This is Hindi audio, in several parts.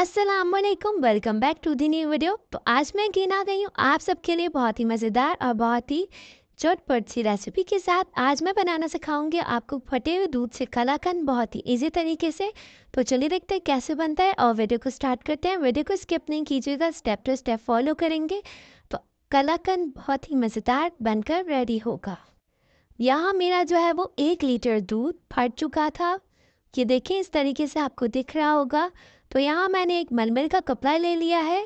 Aslam welcome back to the new video तो आज मैं गिना गई हूँ आप सबके लिए बहुत ही मज़ेदार और बहुत ही चटपट सी रेसिपी के साथ आज मैं बनाना सिखाऊंगी आपको फटे हुए दूध से कलाकंद बहुत ही इजी तरीके से तो चलिए देखते हैं कैसे बनता है और वीडियो को स्टार्ट करते हैं वीडियो को स्किप नहीं कीजिएगा स्टेप टू स्टेप फॉलो करेंगे तो कलाकंद बहुत ही मज़ेदार बनकर रेडी होगा यहाँ मेरा जो है वो एक लीटर दूध फट चुका था ये देखें इस तरीके से आपको दिख रहा होगा तो यहाँ मैंने एक मलमल का कपड़ा ले लिया है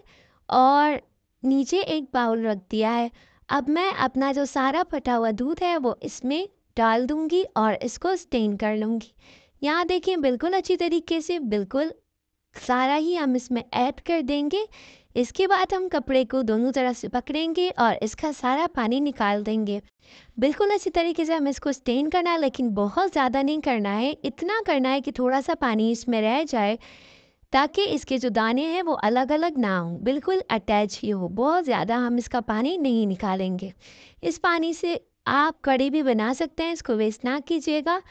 और नीचे एक बाउल रख दिया है अब मैं अपना जो सारा फटा हुआ दूध है वो इसमें डाल दूँगी और इसको स्टेन कर लूँगी यहाँ देखें बिल्कुल अच्छी तरीके से बिल्कुल सारा ही हम इसमें ऐड कर देंगे इसके बाद हम कपड़े को दोनों तरफ से पकड़ेंगे और इसका सारा पानी निकाल देंगे बिल्कुल अच्छी तरीके से हम इसको स्टेन करना है लेकिन बहुत ज़्यादा नहीं करना है इतना करना है कि थोड़ा सा पानी इसमें रह जाए ताकि इसके जो दाने हैं वो अलग अलग ना हों बिल्कुल अटैच ही हो बहुत ज़्यादा हम इसका पानी नहीं निकालेंगे इस पानी से आप कड़ी भी बना सकते हैं इसको वेस्ट ना कीजिएगा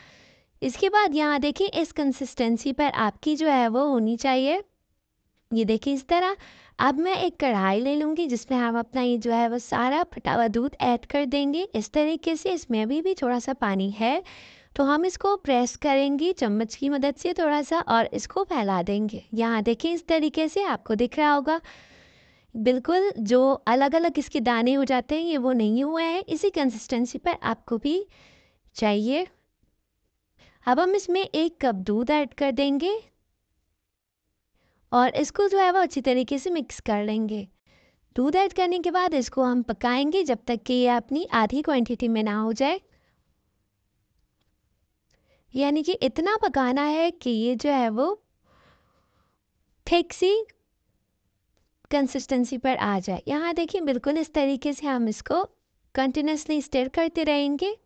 इसके बाद यहाँ देखिए इस कंसिस्टेंसी पर आपकी जो है वो होनी चाहिए ये देखिए इस तरह अब मैं एक कढ़ाई ले लूँगी जिसमें हम अपना ये जो है वो सारा फटा हुआ दूध ऐड कर देंगे इस तरीके से इसमें अभी भी थोड़ा सा पानी है तो हम इसको प्रेस करेंगे चम्मच की मदद से थोड़ा सा और इसको फैला देंगे यहाँ देखिए इस तरीके से आपको दिख रहा होगा बिल्कुल जो अलग अलग इसके दाने हो जाते हैं ये वो नहीं हुए हैं इसी कंसिस्टेंसी पर आपको भी चाहिए अब हम इसमें एक कप दूध ऐड कर देंगे और इसको जो है वो अच्छी तरीके से मिक्स कर लेंगे दूध ऐड करने के बाद इसको हम पकाएंगे जब तक कि ये अपनी आधी क्वांटिटी में ना हो जाए यानी कि इतना पकाना है कि ये जो है वो थिक सी कंसिस्टेंसी पर आ जाए यहाँ देखिए बिल्कुल इस तरीके से हम इसको कंटिन्यूसली स्टेयर करते रहेंगे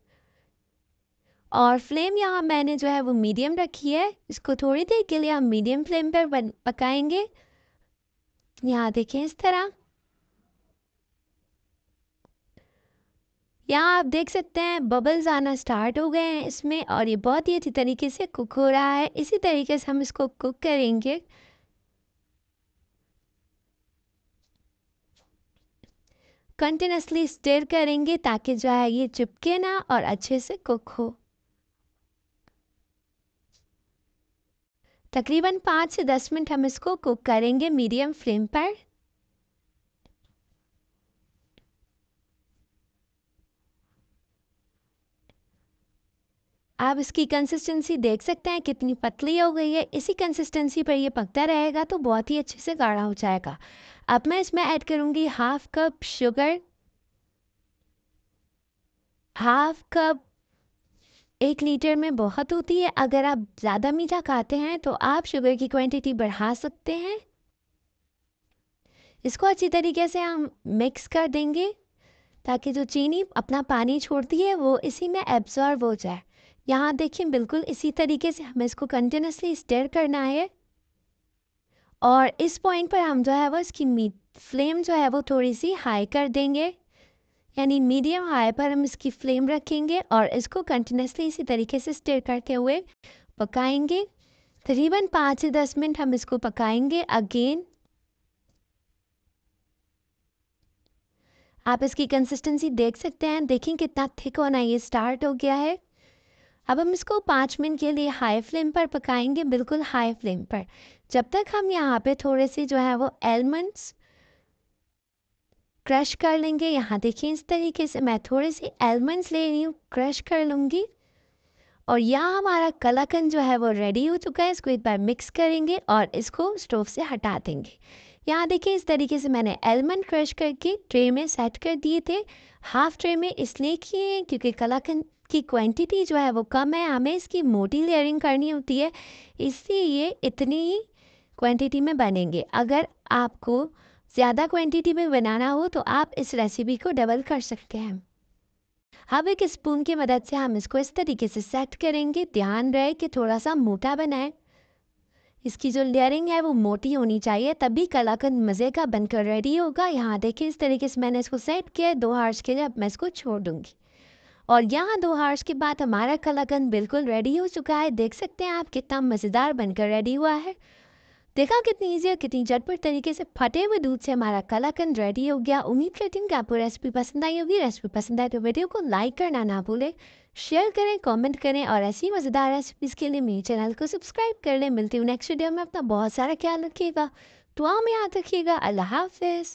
और फ्लेम यहाँ मैंने जो है वो मीडियम रखी है इसको थोड़ी देर के लिए हम मीडियम फ्लेम पर बन पकाएंगे यहाँ देखें इस तरह यहाँ आप देख सकते हैं बबल्स आना स्टार्ट हो गए हैं इसमें और ये बहुत ही अच्छी तरीके से कुक हो रहा है इसी तरीके से हम इसको कुक करेंगे कंटिन्यूसली स्टेर करेंगे ताकि जो है ये चिपके ना और अच्छे से कुक हो तकरीबन पाँच से दस मिनट हम इसको कुक करेंगे मीडियम फ्लेम पर आप इसकी कंसिस्टेंसी देख सकते हैं कितनी पतली हो गई है इसी कंसिस्टेंसी पर ये पकता रहेगा तो बहुत ही अच्छे से गाढ़ा हो जाएगा अब मैं इसमें ऐड करूँगी half cup sugar half cup एक लीटर में बहुत होती है, अगर आप ज़्यादा मीठा खाते हैं तो आप शुगर की क्वांटिटी बढ़ा सकते हैं। इसको अच्छी तरीके से हम मिक्स कर देंगे, ताकि जो चीनी अपना पानी छोड़ती है वो इसी में एब्ज़ॉर्ब हो जाए। यहाँ देखिए बिल्कुल इसी तरीके से हमें इसको कंटिन्यूसली स्टेयर करना है। और इस पॉइंट पर हम जो है वो इसकी मी फ्लेम जो है वो थोड़ी-सी हाई कर देंगे। यानी मीडियम हाई पर हम इसकी फ्लेम रखेंगे और इसको कंटिन्यूसली इसी तरीके से स्टेयर करते हुए पकाएंगे तकरीबन पाँच से दस मिनट हम इसको पकाएंगे अगेन आप इसकी कंसिस्टेंसी देख सकते हैं देखें कितना थिक होना ये स्टार्ट हो गया है अब हम इसको पाँच मिनट के लिए हाई फ्लेम पर पकाएंगे बिल्कुल हाई फ्लेम पर जब तक हम यहाँ पे थोड़े से जो है वो एलमंड्स क्रश कर लेंगे यहाँ देखिए इस तरीके से मैं थोड़े से एलमंड्स ले रही हूँ क्रश कर लूँगी और यहाँ हमारा कलाकंद जो है वो रेडी हो चुका है इसको एक बार मिक्स करेंगे और इसको स्टोव से हटा देंगे यहाँ देखिए इस तरीके से मैंने एलमंड क्रश करके ट्रे में सेट कर दिए थे हाफ ट्रे में इसलिए किए हैं क्योंकि कलाकंद की क्वांटिटी जो है वो कम है हमें इसकी मोटी लेयरिंग करनी होती है इसलिए ये इतनी ही क्वान्टिटी में बनेंगे अगर आपको ज़्यादा क्वांटिटी में बनाना हो तो आप इस रेसिपी को डबल कर सकते हैं अब एक स्पून की मदद से हम इसको इस तरीके से सेट करेंगे ध्यान रहे कि थोड़ा सा मोटा बनाए इसकी जो लेयरिंग है वो मोटी होनी चाहिए तभी कलाकंद मज़े का बनकर रेडी होगा यहाँ देखिए इस तरीके से मैंने इसको सेट किया दो हार्स के लिए अब मैं इसको छोड़ दूँगी और यहाँ दो हार्स के बाद हमारा कलाकंद बिल्कुल रेडी हो चुका है देख सकते हैं आप कितना मज़ेदार बनकर रेडी हुआ है देखा कितनी ईजी और कितनी झटपट तरीके से फटे हुए दूध से हमारा कलाकंद रेडी हो गया उम्मीद करती हूँ कि आपको रेसिपी पसंद आई होगी रेसिपी पसंद आए तो वीडियो को लाइक करना ना भूलें शेयर करें कमेंट करें और ऐसी मज़ेदार रेसिपीज़ के लिए मेरे चैनल को सब्सक्राइब कर लें मिलती हूँ नेक्स्ट वीडियो में अपना बहुत सारा ख्याल रखिएगा तो आम याद रखिएगा अल्लाह हाफिज़